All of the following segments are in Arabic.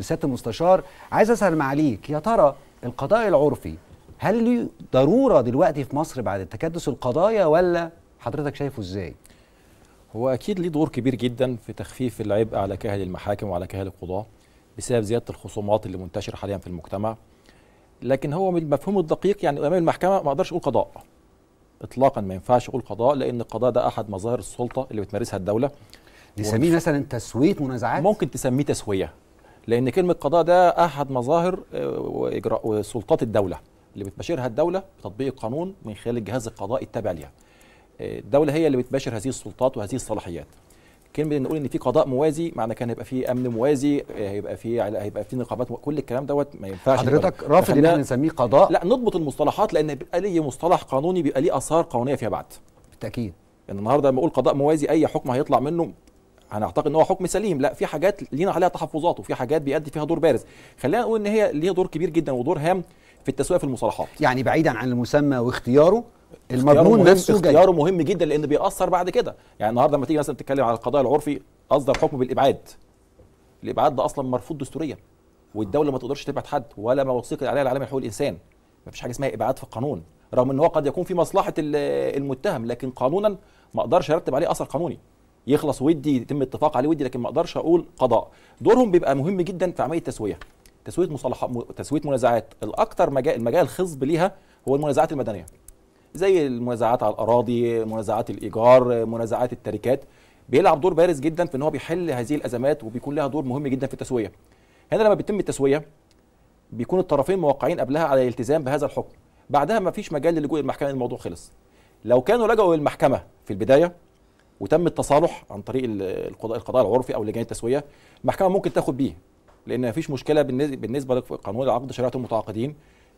سياده المستشار عايز اسال معاليك يا ترى القضاء العرفي هل له ضروره دلوقتي في مصر بعد تكدس القضايا ولا حضرتك شايفه ازاي؟ هو اكيد ليه دور كبير جدا في تخفيف العبء على كاهل المحاكم وعلى كاهل القضاه بسبب زياده الخصومات اللي منتشره حاليا في المجتمع لكن هو من المفهوم الدقيق يعني امام المحكمه ما اقدرش اقول قضاء اطلاقا ما ينفعش اقول قضاء لان القضاء ده احد مظاهر السلطه اللي بتمارسها الدوله نسميه مثلا تسويه منازعات ممكن تسميه تسويه لان كلمه قضاء ده احد مظاهر آه، اجراء سلطات الدوله اللي بتباشرها الدوله بتطبيق القانون من خلال الجهاز القضائي التابع ليها آه، الدوله هي اللي بتباشر هذه السلطات وهذه الصلاحيات كلمه نقول ان في قضاء موازي معنى كان هيبقى في امن موازي آه، هيبقى في هيبقى في نقابات كل الكلام دوت ما ينفعش حضرتك رافض ان احنا نسميه قضاء لا نضبط المصطلحات لان بيبقى ليه مصطلح قانوني بيبقى ليه اثار قانونيه فيما بعد بالتاكيد يعني النهارده لما اقول قضاء موازي اي حكم هيطلع منه انا اعتقد ان هو حكم سليم لا في حاجات لينا عليها تحفظات وفي حاجات بيأدي فيها دور بارز خلينا نقول ان هي ليها دور كبير جدا ودور هام في التسويق في المصالحات يعني بعيدا عن المسمى واختياره المضمون نفسه اختياره مهم جدا لان بيأثر بعد كده يعني النهارده لما تيجي مثلا تتكلم على القضاء العرفي اصدر حكم بالابعاد الابعاد ده اصلا مرفوض دستوريا والدوله ما تقدرش تبعد حد ولا ما وثيقت عليها العالم لحقوق الانسان ما فيش حاجه اسمها ابعاد في القانون رغم ان هو قد يكون في مصلحه المتهم لكن قانونا ما اقدرش ارتب عليه اثر قانوني يخلص ودي يتم اتفاق عليه ودي لكن ما اقدرش اقول قضاء دورهم بيبقى مهم جدا في عمليه التسويه تسويه مصالحات تسويه منازعات الاكثر مجال المجال الخصب ليها هو المنازعات المدنيه زي المنازعات على الاراضي منازعات الايجار منازعات التركات بيلعب دور بارز جدا في ان هو بيحل هذه الازمات وبيكون لها دور مهم جدا في التسويه هنا لما بيتم التسويه بيكون الطرفين موقعين قبلها على الالتزام بهذا الحكم بعدها ما فيش مجال للجوء للمحكمه الموضوع خلص لو كانوا لجأوا للمحكمه في البدايه وتم التصالح عن طريق القضاء العرفي او لجان التسويه المحكمه ممكن تاخد بيه لان مفيش مشكله بالنسبه لقانون العقد شريعه المتعاقدين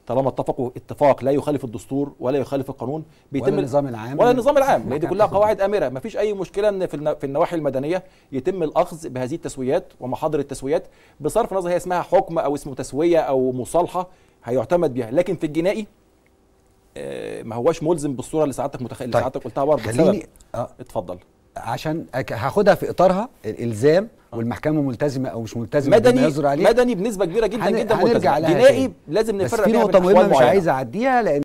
طالما اتفقوا اتفاق لا يخالف الدستور ولا يخالف القانون بيتم ولا النظام العام ولا النظام العام لان دي كلها قواعد امره ما فيش اي مشكله ان في النواحي المدنيه يتم الاخذ بهذه التسويات ومحاضر التسويات بصرف نظر هي اسمها حكم او اسمه تسويه او مصالحه هيعتمد بها لكن في الجنائي آه، ما هواش ملزم بالصوره اللي سعادتك متخيل طيب. اللي سعادتك قلتها برضه خليني أه. اتفضل عشان هاخدها في اطارها الالزام آه. والمحكمه ملتزمه او مش ملتزمه مدني عليه مدني بنسبه كبيره جدا هن... جدا ملتزم جنائي لازم نفرق بس في نقطه مهمه مش عايز اعديها لان